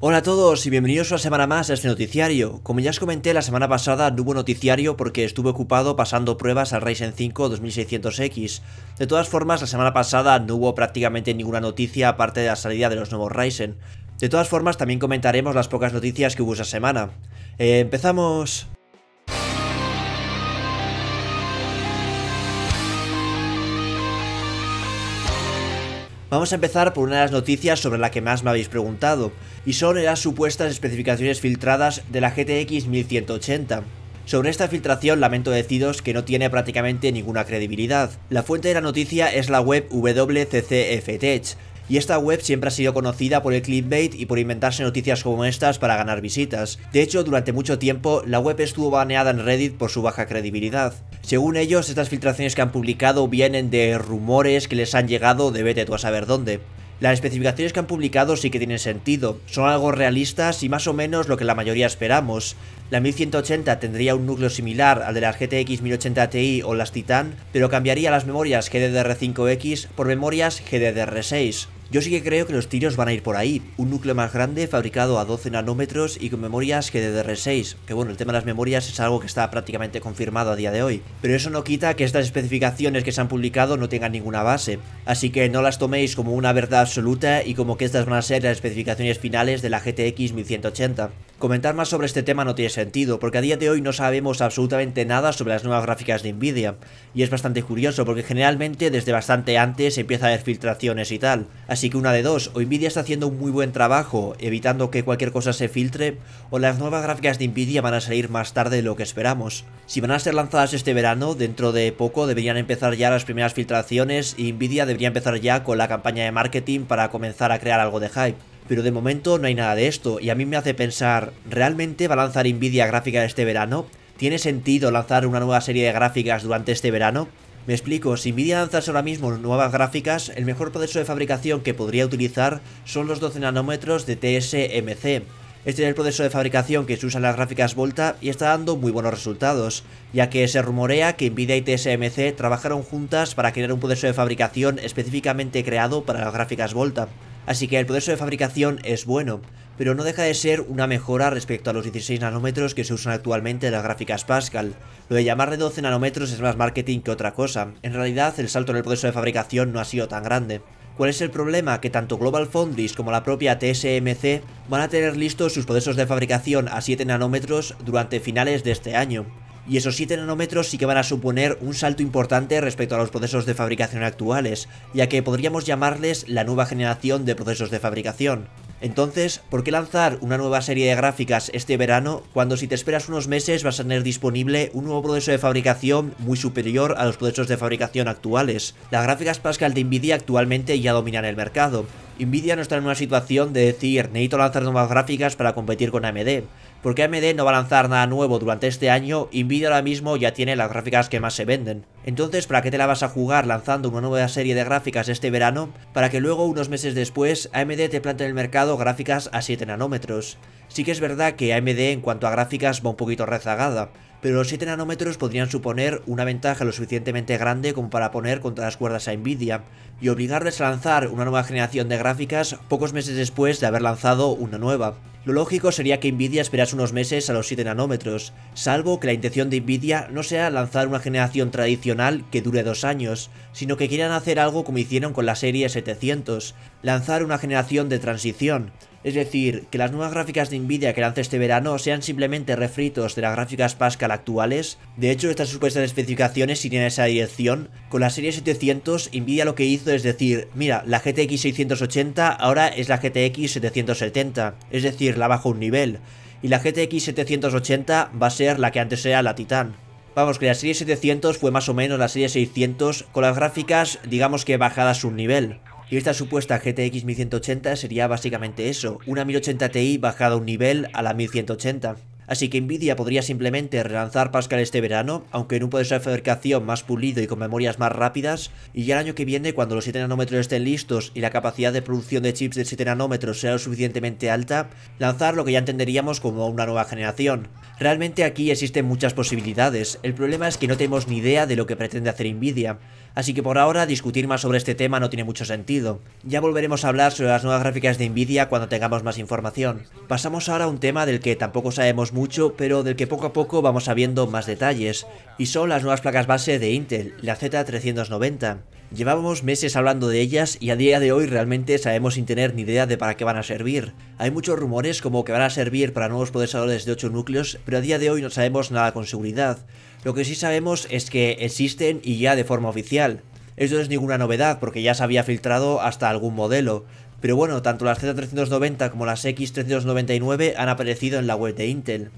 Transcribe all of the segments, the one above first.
Hola a todos y bienvenidos una semana más a este noticiario. Como ya os comenté la semana pasada, no hubo noticiario porque estuve ocupado pasando pruebas al Ryzen 5 2600X. De todas formas, la semana pasada no hubo prácticamente ninguna noticia aparte de la salida de los nuevos Ryzen. De todas formas, también comentaremos las pocas noticias que hubo esa semana. Eh, ¡Empezamos! Vamos a empezar por una de las noticias sobre la que más me habéis preguntado, y son las supuestas especificaciones filtradas de la GTX 1180. Sobre esta filtración lamento deciros que no tiene prácticamente ninguna credibilidad. La fuente de la noticia es la web WCCFtech, y esta web siempre ha sido conocida por el clickbait y por inventarse noticias como estas para ganar visitas. De hecho, durante mucho tiempo, la web estuvo baneada en Reddit por su baja credibilidad. Según ellos, estas filtraciones que han publicado vienen de rumores que les han llegado de vete tú a saber dónde. Las especificaciones que han publicado sí que tienen sentido, son algo realistas y más o menos lo que la mayoría esperamos. La 1180 tendría un núcleo similar al de las GTX 1080 Ti o las Titan, pero cambiaría las memorias GDDR5X por memorias GDDR6. Yo sí que creo que los tiros van a ir por ahí. Un núcleo más grande, fabricado a 12 nanómetros y con memorias que DDR6. Que bueno, el tema de las memorias es algo que está prácticamente confirmado a día de hoy. Pero eso no quita que estas especificaciones que se han publicado no tengan ninguna base. Así que no las toméis como una verdad absoluta y como que estas van a ser las especificaciones finales de la GTX 1180. Comentar más sobre este tema no tiene sentido, porque a día de hoy no sabemos absolutamente nada sobre las nuevas gráficas de Nvidia, y es bastante curioso porque generalmente desde bastante antes empieza a haber filtraciones y tal, así que una de dos, o Nvidia está haciendo un muy buen trabajo evitando que cualquier cosa se filtre, o las nuevas gráficas de Nvidia van a salir más tarde de lo que esperamos. Si van a ser lanzadas este verano, dentro de poco deberían empezar ya las primeras filtraciones y Nvidia debería empezar ya con la campaña de marketing para comenzar a crear algo de hype pero de momento no hay nada de esto y a mí me hace pensar, ¿realmente va a lanzar Nvidia gráfica este verano? ¿Tiene sentido lanzar una nueva serie de gráficas durante este verano? Me explico, si Nvidia lanzase ahora mismo nuevas gráficas, el mejor proceso de fabricación que podría utilizar son los 12 nanómetros de TSMC. Este es el proceso de fabricación que se usa en las gráficas Volta y está dando muy buenos resultados, ya que se rumorea que Nvidia y TSMC trabajaron juntas para crear un proceso de fabricación específicamente creado para las gráficas Volta. Así que el proceso de fabricación es bueno, pero no deja de ser una mejora respecto a los 16 nanómetros que se usan actualmente en las gráficas Pascal. Lo de llamarle 12 nanómetros es más marketing que otra cosa. En realidad, el salto en el proceso de fabricación no ha sido tan grande. ¿Cuál es el problema? Que tanto Global Foundries como la propia TSMC van a tener listos sus procesos de fabricación a 7 nanómetros durante finales de este año y esos 7 nanómetros sí que van a suponer un salto importante respecto a los procesos de fabricación actuales, ya que podríamos llamarles la nueva generación de procesos de fabricación. Entonces, ¿por qué lanzar una nueva serie de gráficas este verano cuando si te esperas unos meses vas a tener disponible un nuevo proceso de fabricación muy superior a los procesos de fabricación actuales? Las gráficas Pascal de Nvidia actualmente ya dominan el mercado, Nvidia no está en una situación de decir necesito lanzar nuevas gráficas para competir con AMD, porque AMD no va a lanzar nada nuevo durante este año Nvidia ahora mismo ya tiene las gráficas que más se venden. Entonces, ¿para qué te la vas a jugar lanzando una nueva serie de gráficas este verano para que luego, unos meses después, AMD te plante en el mercado gráficas a 7 nanómetros? Sí que es verdad que AMD en cuanto a gráficas va un poquito rezagada, pero los 7 nanómetros podrían suponer una ventaja lo suficientemente grande como para poner contra las cuerdas a Nvidia, y obligarles a lanzar una nueva generación de gráficas pocos meses después de haber lanzado una nueva. Lo lógico sería que Nvidia esperase unos meses a los 7 nanómetros, salvo que la intención de Nvidia no sea lanzar una generación tradicional que dure dos años, sino que quieran hacer algo como hicieron con la serie 700, lanzar una generación de transición, es decir, que las nuevas gráficas de Nvidia que lance este verano sean simplemente refritos de las gráficas Pascal actuales. De hecho, estas supuestas especificaciones irían en esa dirección. Con la serie 700, Nvidia lo que hizo es decir, mira, la GTX 680 ahora es la GTX 770, es decir, la bajo un nivel. Y la GTX 780 va a ser la que antes era la Titan. Vamos, que la serie 700 fue más o menos la serie 600 con las gráficas, digamos que bajadas un nivel. Y esta supuesta GTX 1180 sería básicamente eso, una 1080 Ti bajada un nivel a la 1180. Así que Nvidia podría simplemente relanzar Pascal este verano, aunque en un ser de fabricación más pulido y con memorias más rápidas, y ya el año que viene cuando los 7 nanómetros estén listos y la capacidad de producción de chips de 7 nanómetros sea lo suficientemente alta, lanzar lo que ya entenderíamos como una nueva generación. Realmente aquí existen muchas posibilidades, el problema es que no tenemos ni idea de lo que pretende hacer Nvidia. Así que por ahora discutir más sobre este tema no tiene mucho sentido. Ya volveremos a hablar sobre las nuevas gráficas de Nvidia cuando tengamos más información. Pasamos ahora a un tema del que tampoco sabemos mucho, pero del que poco a poco vamos sabiendo más detalles, y son las nuevas placas base de Intel, la Z390. Llevábamos meses hablando de ellas y a día de hoy realmente sabemos sin tener ni idea de para qué van a servir. Hay muchos rumores como que van a servir para nuevos procesadores de 8 núcleos, pero a día de hoy no sabemos nada con seguridad. Lo que sí sabemos es que existen y ya de forma oficial. Esto no es ninguna novedad porque ya se había filtrado hasta algún modelo. Pero bueno, tanto las Z390 como las X399 han aparecido en la web de Intel.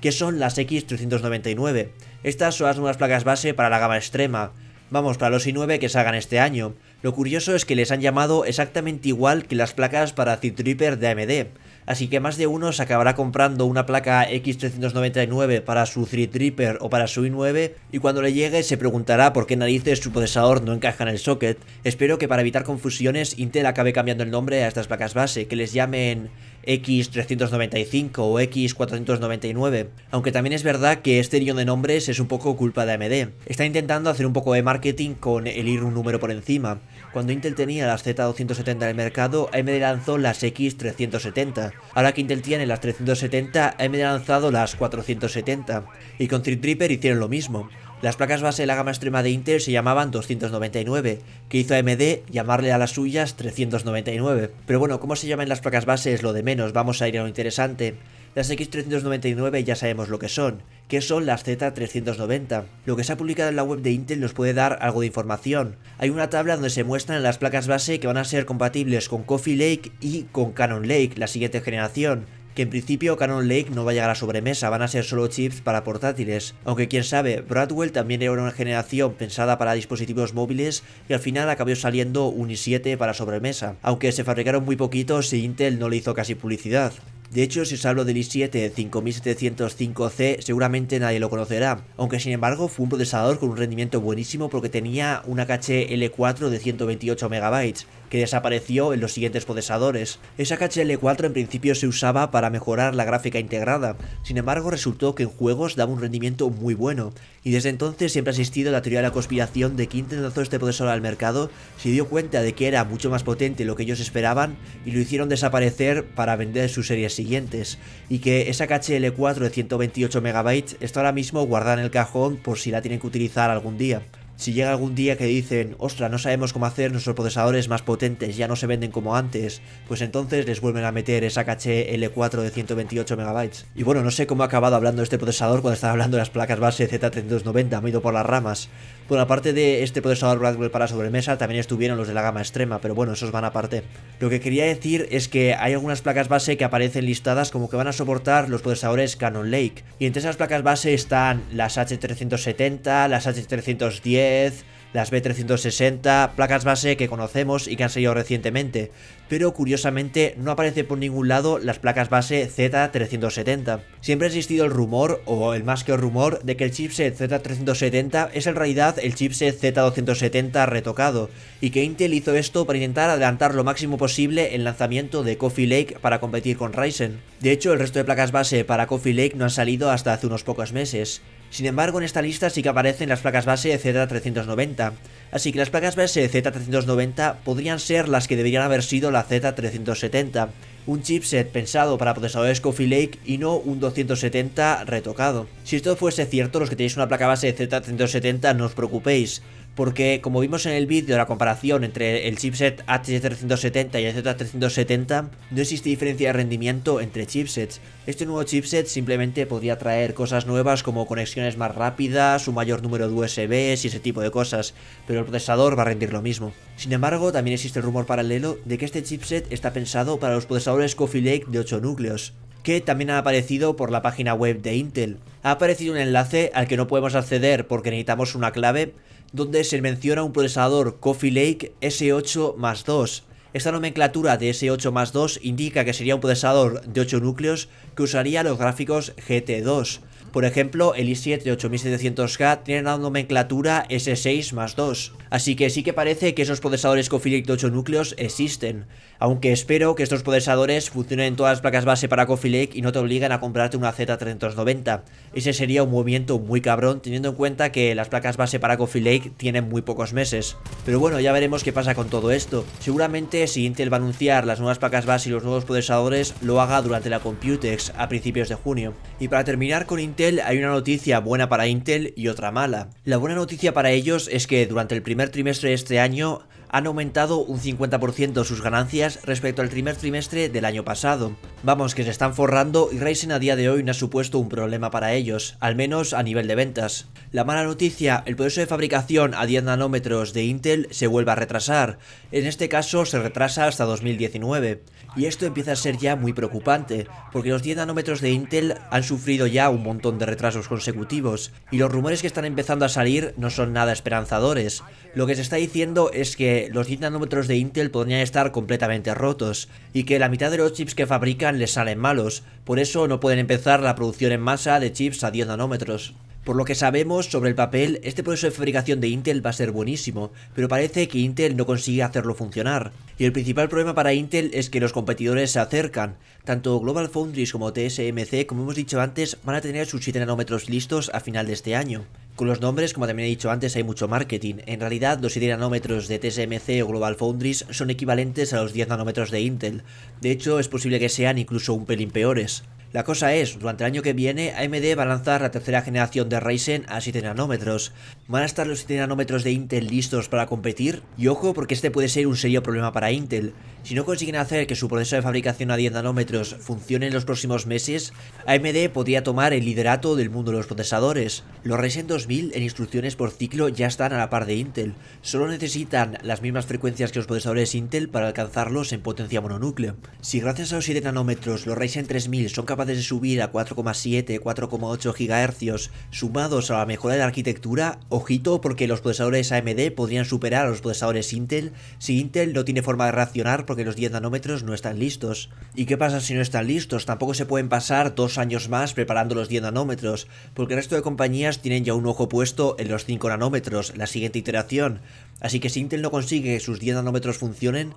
¿Qué son las X399? Estas son las nuevas placas base para la gama extrema. Vamos, para los i9 que se hagan este año. Lo curioso es que les han llamado exactamente igual que las placas para Threadripper de AMD, así que más de uno se acabará comprando una placa X399 para su 3-Tripper o para su i9 y cuando le llegue se preguntará por qué narices su procesador no encaja en el socket. Espero que para evitar confusiones Intel acabe cambiando el nombre a estas placas base, que les llamen X395 o X499, aunque también es verdad que este lío de nombres es un poco culpa de AMD. Está intentando hacer un poco de marketing con el ir un número por encima. Cuando Intel tenía las Z270 en el mercado, AMD lanzó las X370. Ahora que Intel tiene las 370, AMD ha lanzado las 470. Y con Threadripper hicieron lo mismo. Las placas base de la gama extrema de Intel se llamaban 299, que hizo AMD llamarle a las suyas 399. Pero bueno, cómo se llaman las placas base lo de menos, vamos a ir a lo interesante. Las X399 ya sabemos lo que son, que son las Z390. Lo que se ha publicado en la web de Intel nos puede dar algo de información. Hay una tabla donde se muestran las placas base que van a ser compatibles con Coffee Lake y con Canon Lake, la siguiente generación que en principio Canon Lake no va a llegar a sobremesa, van a ser solo chips para portátiles. Aunque quién sabe, Bradwell también era una generación pensada para dispositivos móviles y al final acabó saliendo un i7 para sobremesa, aunque se fabricaron muy poquitos y Intel no le hizo casi publicidad. De hecho, si os hablo del i7 5705C, seguramente nadie lo conocerá, aunque sin embargo fue un procesador con un rendimiento buenísimo porque tenía una caché L4 de 128 MB, que desapareció en los siguientes procesadores. l 4 en principio se usaba para mejorar la gráfica integrada, sin embargo resultó que en juegos daba un rendimiento muy bueno, y desde entonces siempre ha existido la teoría de la conspiración de que quien lanzó este procesador al mercado se dio cuenta de que era mucho más potente lo que ellos esperaban y lo hicieron desaparecer para vender sus series siguientes, y que esa l 4 de 128 MB está ahora mismo guardada en el cajón por si la tienen que utilizar algún día. Si llega algún día que dicen, ostra, no sabemos cómo hacer nuestros procesadores más potentes, ya no se venden como antes, pues entonces les vuelven a meter esa caché L4 de 128 MB. Y bueno, no sé cómo ha acabado hablando este procesador cuando estaba hablando de las placas base Z390, me he ido por las ramas. Bueno, aparte de este procesador Blackwell para sobremesa, también estuvieron los de la gama extrema, pero bueno, esos van aparte. Lo que quería decir es que hay algunas placas base que aparecen listadas como que van a soportar los procesadores Canon Lake. Y entre esas placas base están las H370, las H310, las B360, placas base que conocemos y que han salido recientemente, pero curiosamente no aparece por ningún lado las placas base Z370. Siempre ha existido el rumor, o el más que rumor, de que el chipset Z370 es en realidad el chipset Z270 retocado, y que Intel hizo esto para intentar adelantar lo máximo posible el lanzamiento de Coffee Lake para competir con Ryzen. De hecho, el resto de placas base para Coffee Lake no han salido hasta hace unos pocos meses. Sin embargo, en esta lista sí que aparecen las placas base Z390, así que las placas base Z390 podrían ser las que deberían haber sido la Z370, un chipset pensado para procesadores Coffee Lake y no un 270 retocado. Si esto fuese cierto, los que tenéis una placa base Z370 no os preocupéis, porque como vimos en el vídeo, la comparación entre el chipset H370 y el Z370, no existe diferencia de rendimiento entre chipsets. Este nuevo chipset simplemente podría traer cosas nuevas como conexiones más rápidas, un mayor número de USBs y ese tipo de cosas, pero el procesador va a rendir lo mismo. Sin embargo, también existe el rumor paralelo de que este chipset está pensado para los procesadores Coffee Lake de 8 núcleos, que también ha aparecido por la página web de Intel. Ha aparecido un enlace al que no podemos acceder porque necesitamos una clave, donde se menciona un procesador Coffee Lake S8 2. Esta nomenclatura de S8 2 indica que sería un procesador de 8 núcleos que usaría los gráficos GT2. Por ejemplo, el i7 de 8700K tiene la nomenclatura S6 más 2, así que sí que parece que esos procesadores Lake de 8 núcleos existen, aunque espero que estos procesadores funcionen en todas las placas base para Coffee Lake y no te obliguen a comprarte una Z390. Ese sería un movimiento muy cabrón teniendo en cuenta que las placas base para Coffee Lake tienen muy pocos meses. Pero bueno, ya veremos qué pasa con todo esto. Seguramente si Intel va a anunciar las nuevas placas base y los nuevos procesadores, lo haga durante la Computex a principios de junio. Y para terminar con Intel, hay una noticia buena para Intel y otra mala. La buena noticia para ellos es que durante el primer trimestre de este año han aumentado un 50% sus ganancias respecto al primer trimestre del año pasado. Vamos que se están forrando y Ryzen a día de hoy no ha supuesto un problema para ellos, al menos a nivel de ventas. La mala noticia, el proceso de fabricación a 10 nanómetros de Intel se vuelve a retrasar, en este caso se retrasa hasta 2019, y esto empieza a ser ya muy preocupante, porque los 10 nanómetros de Intel han sufrido ya un montón de retrasos consecutivos, y los rumores que están empezando a salir no son nada esperanzadores. Lo que se está diciendo es que los 10 nanómetros de Intel podrían estar completamente rotos y que la mitad de los chips que fabrican les salen malos, por eso no pueden empezar la producción en masa de chips a 10 nanómetros. Por lo que sabemos sobre el papel, este proceso de fabricación de Intel va a ser buenísimo, pero parece que Intel no consigue hacerlo funcionar. Y el principal problema para Intel es que los competidores se acercan. Tanto Global Foundries como TSMC, como hemos dicho antes, van a tener sus 7 nanómetros listos a final de este año. Con los nombres, como también he dicho antes, hay mucho marketing. En realidad, los 7 nanómetros de TSMC o Global Foundries son equivalentes a los 10 nanómetros de Intel. De hecho, es posible que sean incluso un pelín peores. La cosa es, durante el año que viene, AMD va a lanzar la tercera generación de Ryzen a 7 nanómetros. ¿Van a estar los 7 nanómetros de Intel listos para competir? Y ojo, porque este puede ser un serio problema para Intel. Si no consiguen hacer que su proceso de fabricación a 10 nanómetros funcione en los próximos meses, AMD podría tomar el liderato del mundo de los procesadores. Los Ryzen 2000 en instrucciones por ciclo ya están a la par de Intel, solo necesitan las mismas frecuencias que los procesadores Intel para alcanzarlos en potencia mononúcleo. Si gracias a los 7 nanómetros los Ryzen 3000 son capaces de subir a 4,7-4,8 GHz sumados a la mejora de la arquitectura, ojito porque los procesadores AMD podrían superar a los procesadores Intel si Intel no tiene forma de racionar porque los 10 nanómetros no están listos. ¿Y qué pasa si no están listos? Tampoco se pueden pasar dos años más preparando los 10 nanómetros, porque el resto de compañías tienen ya un ojo puesto en los 5 nanómetros, la siguiente iteración. Así que si Intel no consigue que sus 10 nanómetros funcionen,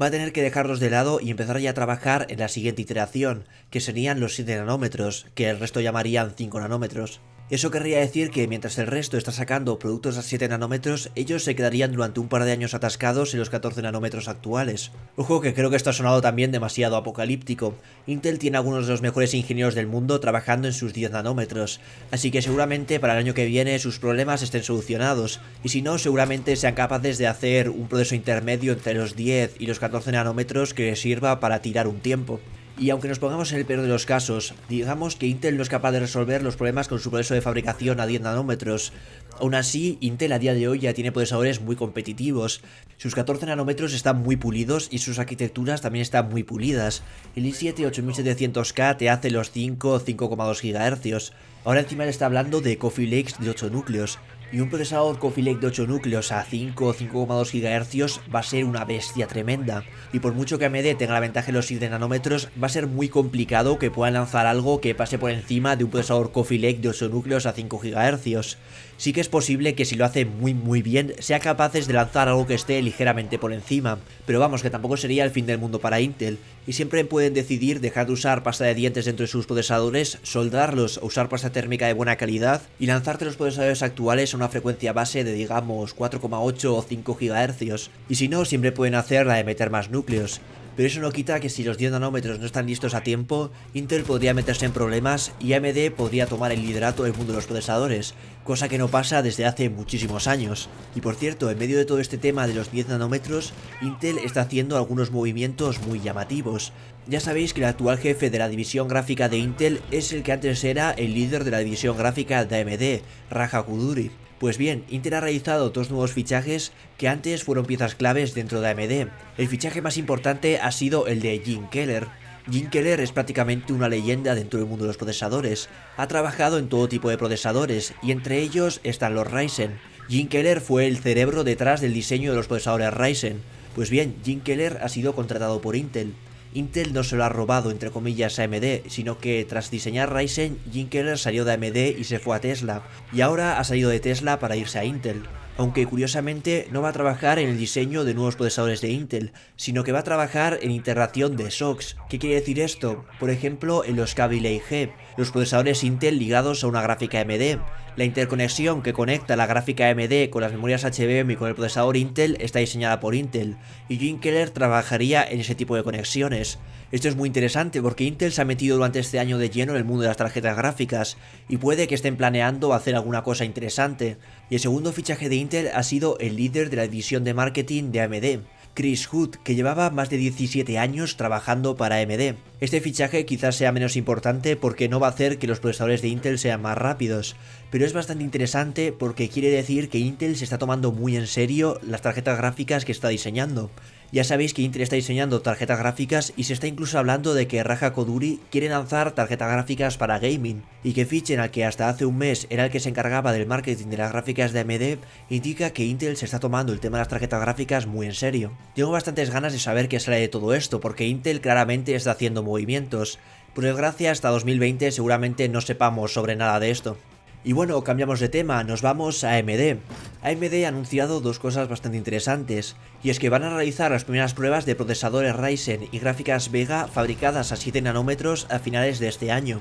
va a tener que dejarlos de lado y empezar ya a trabajar en la siguiente iteración, que serían los 7 nanómetros, que el resto llamarían 5 nanómetros. Eso querría decir que mientras el resto está sacando productos a 7 nanómetros, ellos se quedarían durante un par de años atascados en los 14 nanómetros actuales. Ojo que creo que esto ha sonado también demasiado apocalíptico. Intel tiene algunos de los mejores ingenieros del mundo trabajando en sus 10 nanómetros, así que seguramente para el año que viene sus problemas estén solucionados, y si no seguramente sean capaces de hacer un proceso intermedio entre los 10 y los 14 nanómetros que sirva para tirar un tiempo. Y aunque nos pongamos en el peor de los casos, digamos que Intel no es capaz de resolver los problemas con su proceso de fabricación a 10 nanómetros. Aún así, Intel a día de hoy ya tiene procesadores muy competitivos. Sus 14 nanómetros están muy pulidos y sus arquitecturas también están muy pulidas. El i7 8700K te hace los 5 5,2 GHz. Ahora encima le está hablando de Coffee Lake de 8 núcleos y un procesador Coffee Cofilec de 8 núcleos a 5 o 5,2 GHz va a ser una bestia tremenda. Y por mucho que AMD tenga la ventaja de los 7 nanómetros, va a ser muy complicado que puedan lanzar algo que pase por encima de un procesador Cofilec de 8 núcleos a 5 GHz sí que es posible que si lo hace muy muy bien, sea capaces de lanzar algo que esté ligeramente por encima, pero vamos que tampoco sería el fin del mundo para Intel, y siempre pueden decidir dejar de usar pasta de dientes dentro de sus procesadores, soldarlos o usar pasta térmica de buena calidad, y lanzarte los procesadores actuales a una frecuencia base de digamos 4,8 o 5 GHz, y si no, siempre pueden hacer la de meter más núcleos, pero eso no quita que si los 10 nanómetros no están listos a tiempo, Intel podría meterse en problemas y AMD podría tomar el liderato del mundo de los procesadores, cosa que no pasa desde hace muchísimos años. Y por cierto, en medio de todo este tema de los 10 nanómetros, Intel está haciendo algunos movimientos muy llamativos. Ya sabéis que el actual jefe de la división gráfica de Intel es el que antes era el líder de la división gráfica de AMD, Raja Kuduri. Pues bien, Intel ha realizado dos nuevos fichajes que antes fueron piezas claves dentro de AMD. El fichaje más importante ha sido el de Jim Keller, Jim Keller es prácticamente una leyenda dentro del mundo de los procesadores. Ha trabajado en todo tipo de procesadores, y entre ellos están los Ryzen. Jim Keller fue el cerebro detrás del diseño de los procesadores Ryzen. Pues bien, Jim Keller ha sido contratado por Intel. Intel no se lo ha robado entre comillas a AMD, sino que tras diseñar Ryzen, Jim Keller salió de AMD y se fue a Tesla, y ahora ha salido de Tesla para irse a Intel aunque curiosamente no va a trabajar en el diseño de nuevos procesadores de Intel, sino que va a trabajar en interacción de SOCs. ¿Qué quiere decir esto? Por ejemplo, en los Kaby G, los procesadores Intel ligados a una gráfica AMD. La interconexión que conecta la gráfica AMD con las memorias HBM y con el procesador Intel está diseñada por Intel, y Jim Keller trabajaría en ese tipo de conexiones. Esto es muy interesante porque Intel se ha metido durante este año de lleno en el mundo de las tarjetas gráficas, y puede que estén planeando hacer alguna cosa interesante. Y el segundo fichaje de Intel ha sido el líder de la división de marketing de AMD, Chris Hood, que llevaba más de 17 años trabajando para AMD. Este fichaje quizás sea menos importante porque no va a hacer que los procesadores de Intel sean más rápidos, pero es bastante interesante porque quiere decir que Intel se está tomando muy en serio las tarjetas gráficas que está diseñando. Ya sabéis que Intel está diseñando tarjetas gráficas y se está incluso hablando de que Raja Koduri quiere lanzar tarjetas gráficas para gaming y que fichen al que hasta hace un mes era el que se encargaba del marketing de las gráficas de AMD, indica que Intel se está tomando el tema de las tarjetas gráficas muy en serio. Tengo bastantes ganas de saber qué sale de todo esto porque Intel claramente está haciendo movimientos. Por desgracia, hasta 2020 seguramente no sepamos sobre nada de esto. Y bueno, cambiamos de tema, nos vamos a AMD. AMD ha anunciado dos cosas bastante interesantes, y es que van a realizar las primeras pruebas de procesadores Ryzen y gráficas Vega fabricadas a 7 nanómetros a finales de este año.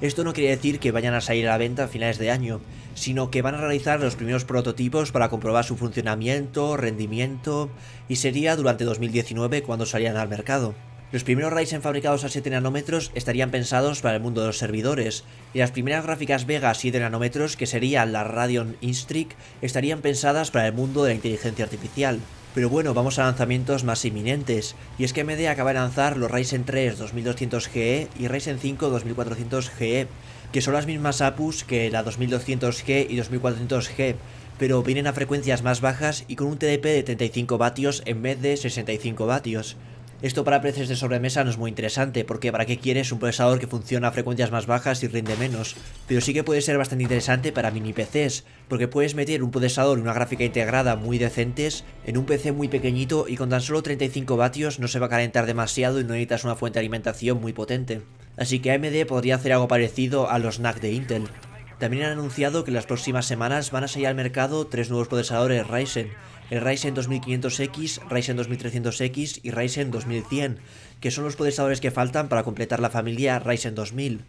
Esto no quiere decir que vayan a salir a la venta a finales de año, sino que van a realizar los primeros prototipos para comprobar su funcionamiento, rendimiento, y sería durante 2019 cuando salían al mercado. Los primeros Ryzen fabricados a 7 nanómetros estarían pensados para el mundo de los servidores, y las primeras gráficas Vega a 7 nanómetros, que serían la Radeon Instric, estarían pensadas para el mundo de la inteligencia artificial. Pero bueno, vamos a lanzamientos más inminentes, y es que AMD acaba de lanzar los Ryzen 3 2200GE y Ryzen 5 2400GE, que son las mismas APUs que la 2200G y 2400G, pero vienen a frecuencias más bajas y con un TDP de 35 vatios en vez de 65 vatios. Esto para PCs de sobremesa no es muy interesante, porque ¿para qué quieres un procesador que funciona a frecuencias más bajas y rinde menos? Pero sí que puede ser bastante interesante para mini PCs, porque puedes meter un procesador y una gráfica integrada muy decentes en un PC muy pequeñito y con tan solo 35 vatios no se va a calentar demasiado y no necesitas una fuente de alimentación muy potente. Así que AMD podría hacer algo parecido a los NAC de Intel. También han anunciado que en las próximas semanas van a salir al mercado tres nuevos procesadores Ryzen, el Ryzen 2500X, Ryzen 2300X y Ryzen 2100, que son los procesadores que faltan para completar la familia Ryzen 2000.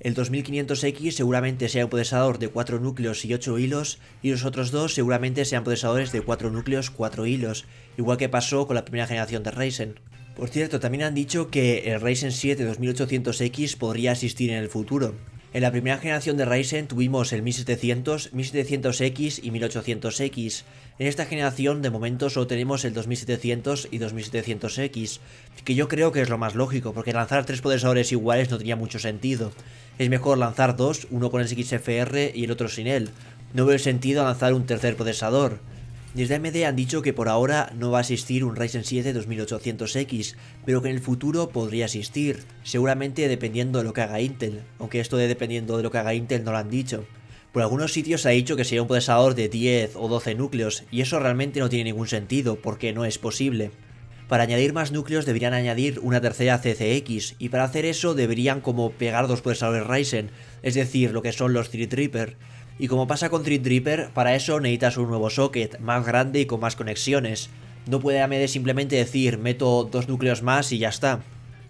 El 2500X seguramente sea un procesador de 4 núcleos y 8 hilos, y los otros dos seguramente sean procesadores de 4 núcleos, 4 hilos, igual que pasó con la primera generación de Ryzen. Por cierto, también han dicho que el Ryzen 7 2800X podría existir en el futuro, en la primera generación de Ryzen tuvimos el 1700, 1700X y 1800X. En esta generación de momento solo tenemos el 2700 y 2700X, que yo creo que es lo más lógico, porque lanzar tres procesadores iguales no tenía mucho sentido. Es mejor lanzar dos, uno con el XFR y el otro sin él. No veo sentido lanzar un tercer procesador. Desde AMD han dicho que por ahora no va a existir un Ryzen 7 2800X, pero que en el futuro podría existir, seguramente dependiendo de lo que haga Intel, aunque esto de dependiendo de lo que haga Intel no lo han dicho. Por algunos sitios se ha dicho que sería un procesador de 10 o 12 núcleos, y eso realmente no tiene ningún sentido, porque no es posible. Para añadir más núcleos deberían añadir una tercera CCX, y para hacer eso deberían como pegar dos procesadores Ryzen, es decir, lo que son los Tripper. Y como pasa con Threadripper, para eso necesitas un nuevo socket, más grande y con más conexiones. No puede AMD simplemente decir, meto dos núcleos más y ya está.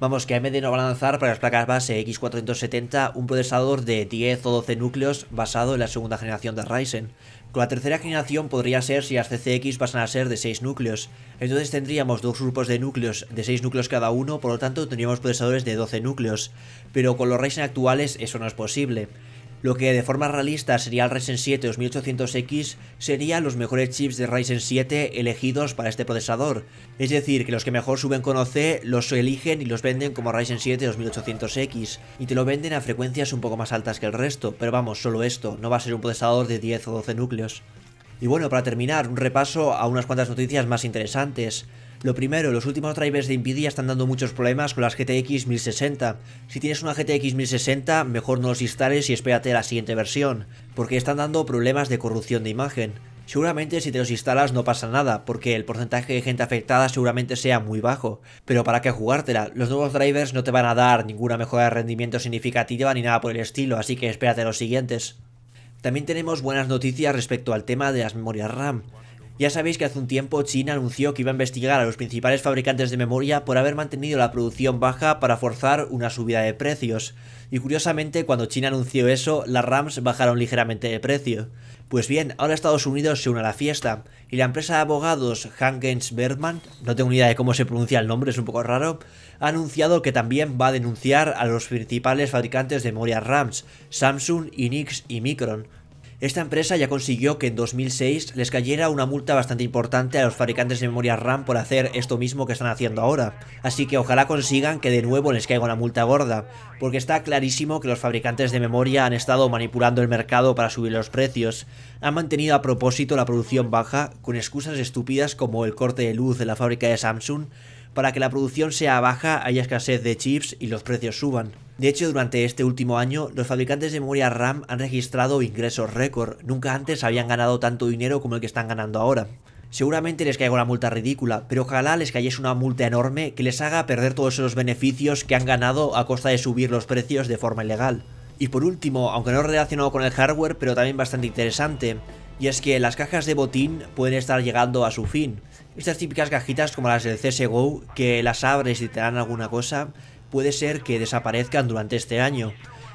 Vamos, que AMD no va a lanzar para las placas base X470 un procesador de 10 o 12 núcleos basado en la segunda generación de Ryzen. Con la tercera generación podría ser si las CCX pasan a ser de 6 núcleos. Entonces tendríamos dos grupos de núcleos de 6 núcleos cada uno, por lo tanto tendríamos procesadores de 12 núcleos. Pero con los Ryzen actuales eso no es posible. Lo que de forma realista sería el Ryzen 7 2800X serían los mejores chips de Ryzen 7 elegidos para este procesador. Es decir, que los que mejor suben con OC los eligen y los venden como Ryzen 7 2800X y te lo venden a frecuencias un poco más altas que el resto, pero vamos, solo esto, no va a ser un procesador de 10 o 12 núcleos. Y bueno, para terminar, un repaso a unas cuantas noticias más interesantes. Lo primero, los últimos drivers de Nvidia están dando muchos problemas con las GTX 1060. Si tienes una GTX 1060, mejor no los instales y espérate la siguiente versión, porque están dando problemas de corrupción de imagen. Seguramente si te los instalas no pasa nada, porque el porcentaje de gente afectada seguramente sea muy bajo, pero para qué jugártela, los nuevos drivers no te van a dar ninguna mejora de rendimiento significativa ni nada por el estilo, así que espérate los siguientes. También tenemos buenas noticias respecto al tema de las memorias RAM. Ya sabéis que hace un tiempo China anunció que iba a investigar a los principales fabricantes de memoria por haber mantenido la producción baja para forzar una subida de precios. Y curiosamente, cuando China anunció eso, las RAMs bajaron ligeramente de precio. Pues bien, ahora Estados Unidos se une a la fiesta y la empresa de abogados Hankens Bergman, no tengo ni idea de cómo se pronuncia el nombre, es un poco raro, ha anunciado que también va a denunciar a los principales fabricantes de memoria RAMs, Samsung, Inix y Micron, esta empresa ya consiguió que en 2006 les cayera una multa bastante importante a los fabricantes de memoria RAM por hacer esto mismo que están haciendo ahora, así que ojalá consigan que de nuevo les caiga una multa gorda, porque está clarísimo que los fabricantes de memoria han estado manipulando el mercado para subir los precios, han mantenido a propósito la producción baja con excusas estúpidas como el corte de luz de la fábrica de Samsung, para que la producción sea baja haya escasez de chips y los precios suban. De hecho, durante este último año, los fabricantes de memoria RAM han registrado ingresos récord. Nunca antes habían ganado tanto dinero como el que están ganando ahora. Seguramente les caiga una multa ridícula, pero ojalá les cayese una multa enorme que les haga perder todos esos beneficios que han ganado a costa de subir los precios de forma ilegal. Y por último, aunque no relacionado con el hardware, pero también bastante interesante, y es que las cajas de botín pueden estar llegando a su fin. Estas típicas cajitas como las del CSGO, que las abres y te dan alguna cosa, puede ser que desaparezcan durante este año.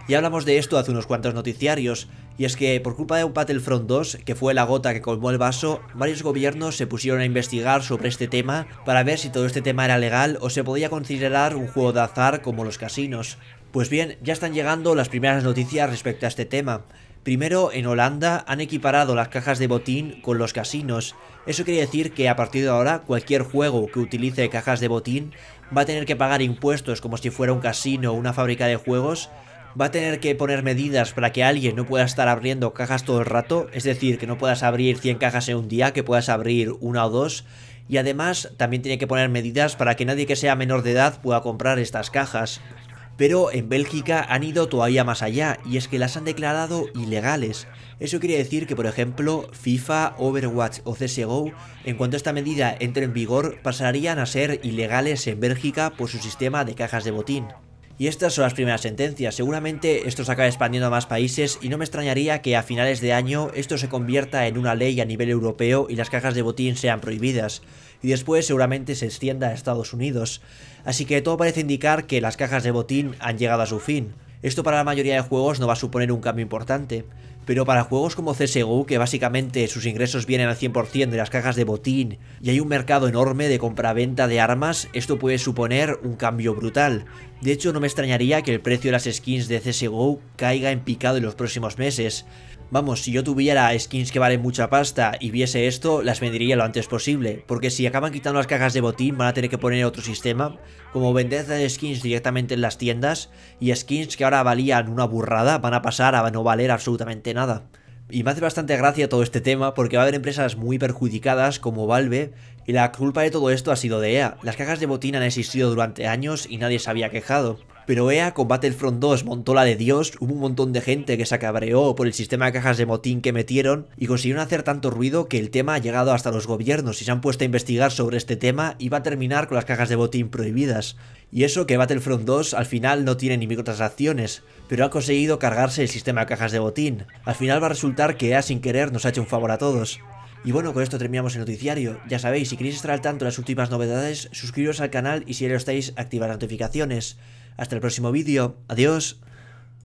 Ya hablamos de esto hace unos cuantos noticiarios, y es que por culpa de un Battlefront 2, que fue la gota que colmó el vaso, varios gobiernos se pusieron a investigar sobre este tema para ver si todo este tema era legal o se podía considerar un juego de azar como los casinos. Pues bien, ya están llegando las primeras noticias respecto a este tema. Primero, en Holanda han equiparado las cajas de botín con los casinos. Eso quiere decir que a partir de ahora cualquier juego que utilice cajas de botín va a tener que pagar impuestos como si fuera un casino o una fábrica de juegos, va a tener que poner medidas para que alguien no pueda estar abriendo cajas todo el rato, es decir, que no puedas abrir 100 cajas en un día, que puedas abrir una o dos, y además también tiene que poner medidas para que nadie que sea menor de edad pueda comprar estas cajas. Pero en Bélgica han ido todavía más allá y es que las han declarado ilegales. Eso quiere decir que, por ejemplo, FIFA, Overwatch o CSGO, en cuanto esta medida entre en vigor, pasarían a ser ilegales en Bélgica por su sistema de cajas de botín. Y estas son las primeras sentencias, seguramente esto se acaba expandiendo a más países y no me extrañaría que a finales de año esto se convierta en una ley a nivel europeo y las cajas de botín sean prohibidas, y después seguramente se extienda a Estados Unidos. Así que todo parece indicar que las cajas de botín han llegado a su fin. Esto para la mayoría de juegos no va a suponer un cambio importante, pero para juegos como CSGO, que básicamente sus ingresos vienen al 100% de las cajas de botín y hay un mercado enorme de compra-venta de armas, esto puede suponer un cambio brutal. De hecho, no me extrañaría que el precio de las skins de CSGO caiga en picado en los próximos meses, Vamos, si yo tuviera skins que valen mucha pasta y viese esto, las vendería lo antes posible, porque si acaban quitando las cajas de botín van a tener que poner otro sistema, como vender skins directamente en las tiendas, y skins que ahora valían una burrada van a pasar a no valer absolutamente nada. Y me hace bastante gracia todo este tema porque va a haber empresas muy perjudicadas como Valve y la culpa de todo esto ha sido de EA. Las cajas de botín han existido durante años y nadie se había quejado. Pero EA con Battlefront 2 montó la de Dios, hubo un montón de gente que se acabreó por el sistema de cajas de botín que metieron y consiguieron hacer tanto ruido que el tema ha llegado hasta los gobiernos y se han puesto a investigar sobre este tema y va a terminar con las cajas de botín prohibidas. Y eso que Battlefront 2 al final no tiene ni microtransacciones, pero ha conseguido cargarse el sistema de cajas de botín. Al final va a resultar que EA sin querer nos ha hecho un favor a todos. Y bueno, con esto terminamos el noticiario. Ya sabéis, si queréis estar al tanto de las últimas novedades, suscribiros al canal y si ya lo estáis, activar las notificaciones. Hasta el próximo vídeo. Adiós.